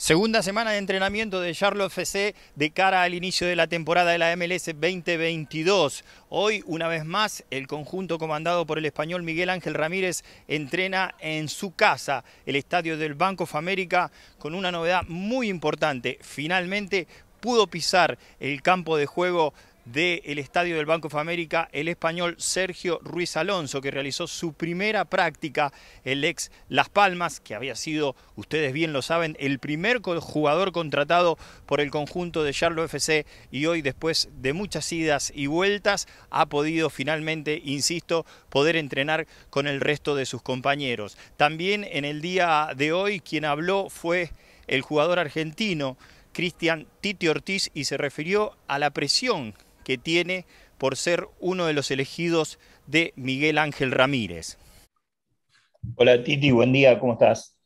Segunda semana de entrenamiento de Charlotte FC de cara al inicio de la temporada de la MLS 2022. Hoy, una vez más, el conjunto comandado por el español Miguel Ángel Ramírez entrena en su casa, el estadio del Banco of America, con una novedad muy importante. Finalmente pudo pisar el campo de juego del estadio del Banco de América el español Sergio Ruiz Alonso, que realizó su primera práctica, el ex Las Palmas, que había sido, ustedes bien lo saben, el primer jugador contratado por el conjunto de Charlo FC y hoy después de muchas idas y vueltas ha podido finalmente, insisto, poder entrenar con el resto de sus compañeros. También en el día de hoy quien habló fue el jugador argentino. Cristian Titi Ortiz y se refirió a la presión que tiene por ser uno de los elegidos de Miguel Ángel Ramírez. Hola Titi, buen día, ¿cómo estás?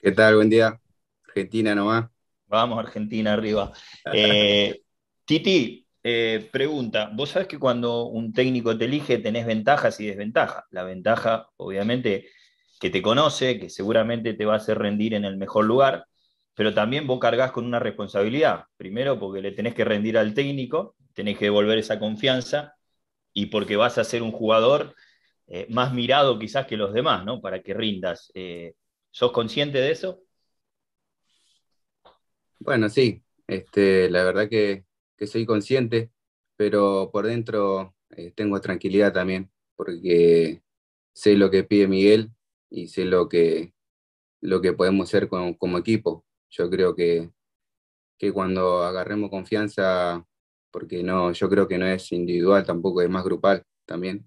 ¿Qué tal? Buen día. Argentina nomás. Vamos, Argentina arriba. Eh, Titi, eh, pregunta, vos sabés que cuando un técnico te elige tenés ventajas y desventajas. La ventaja, obviamente, que te conoce, que seguramente te va a hacer rendir en el mejor lugar, pero también vos cargas con una responsabilidad. Primero, porque le tenés que rendir al técnico, tenés que devolver esa confianza y porque vas a ser un jugador eh, más mirado quizás que los demás, ¿no? Para que rindas. Eh, ¿Sos consciente de eso? Bueno, sí, este, la verdad que, soy consciente, pero por dentro eh, tengo tranquilidad también, porque sé lo que pide Miguel y sé lo que, lo que podemos hacer como equipo. Yo creo que, que cuando agarremos confianza, porque no, yo creo que no es individual, tampoco es más grupal también,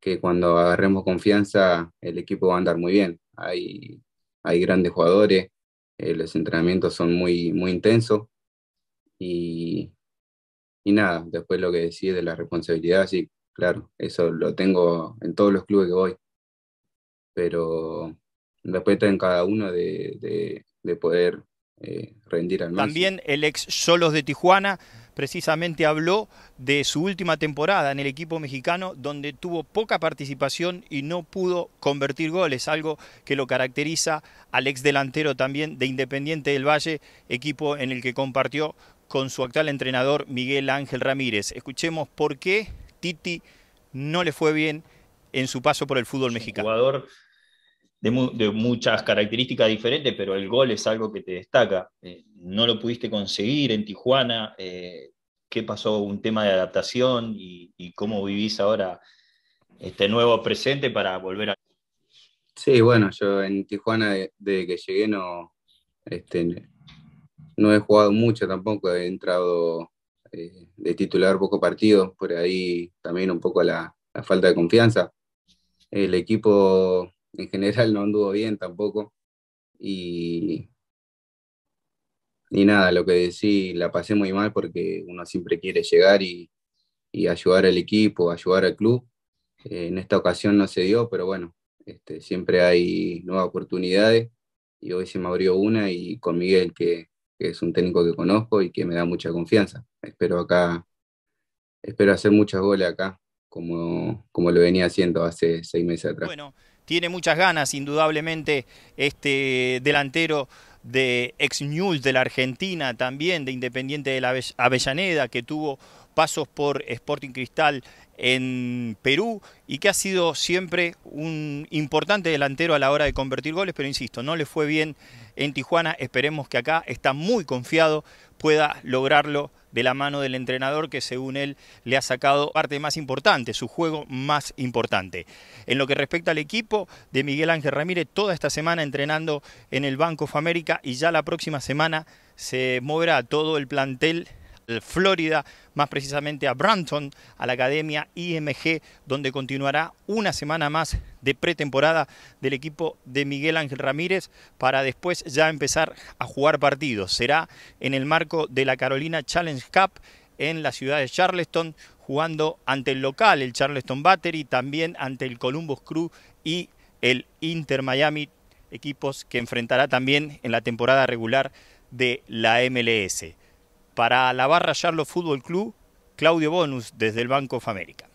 que cuando agarremos confianza el equipo va a andar muy bien. Hay, hay grandes jugadores, eh, los entrenamientos son muy, muy intensos y, y nada, después lo que decís de la responsabilidad, sí, claro, eso lo tengo en todos los clubes que voy, pero después en cada uno de, de, de poder eh, también el ex Solos de Tijuana precisamente habló de su última temporada en el equipo mexicano donde tuvo poca participación y no pudo convertir goles, algo que lo caracteriza al ex delantero también de Independiente del Valle, equipo en el que compartió con su actual entrenador Miguel Ángel Ramírez. Escuchemos por qué Titi no le fue bien en su paso por el fútbol mexicano de, muchas características diferentes, pero el gol es algo que te destaca. Eh, no lo pudiste conseguir en Tijuana. Eh, ¿Qué pasó? ¿Un tema de adaptación? Y, cómo vivís ahora este nuevo presente para volver a...? Sí, bueno, yo en Tijuana desde que llegué no, este, no he jugado mucho tampoco, he entrado eh, de titular poco partidos, por ahí también un poco la falta de confianza. El equipo en general no anduvo bien tampoco. Y, ni nada, lo que decí, la pasé muy mal porque uno siempre quiere llegar y, ayudar al equipo, ayudar al club. Eh, en esta ocasión no se dio, pero bueno, este, siempre hay nuevas oportunidades y hoy se me abrió una y con Miguel, que, que es un técnico que conozco y que me da mucha confianza. Espero acá, espero hacer muchas goles acá como, como lo venía haciendo hace seis meses atrás. Bueno, tiene muchas ganas, indudablemente, este delantero de ex News de la Argentina, también de Independiente de la Avellaneda, que tuvo pasos por Sporting Cristal en Perú y que ha sido siempre un importante delantero a la hora de convertir goles, pero insisto, no le fue bien en Tijuana, esperemos que acá está muy confiado pueda lograrlo de la mano del entrenador que según él le ha sacado parte más importante, su juego más importante. En lo que respecta al equipo de Miguel Ángel Ramírez, toda esta semana entrenando en el Banco of América y ya la próxima semana se moverá todo el plantel Florida, más precisamente a Branton, a la Academia IMG, donde continuará una semana más de pretemporada del equipo de Miguel Ángel Ramírez para después ya empezar a jugar partidos. Será en el marco de la Carolina Challenge Cup en la ciudad de Charleston, jugando ante el local, el Charleston Battery, también ante el Columbus Crew y el Inter Miami, equipos que enfrentará también en la temporada regular de la MLS. Para la barra Charlo Fútbol Club, Claudio Bonus desde el Banco of América.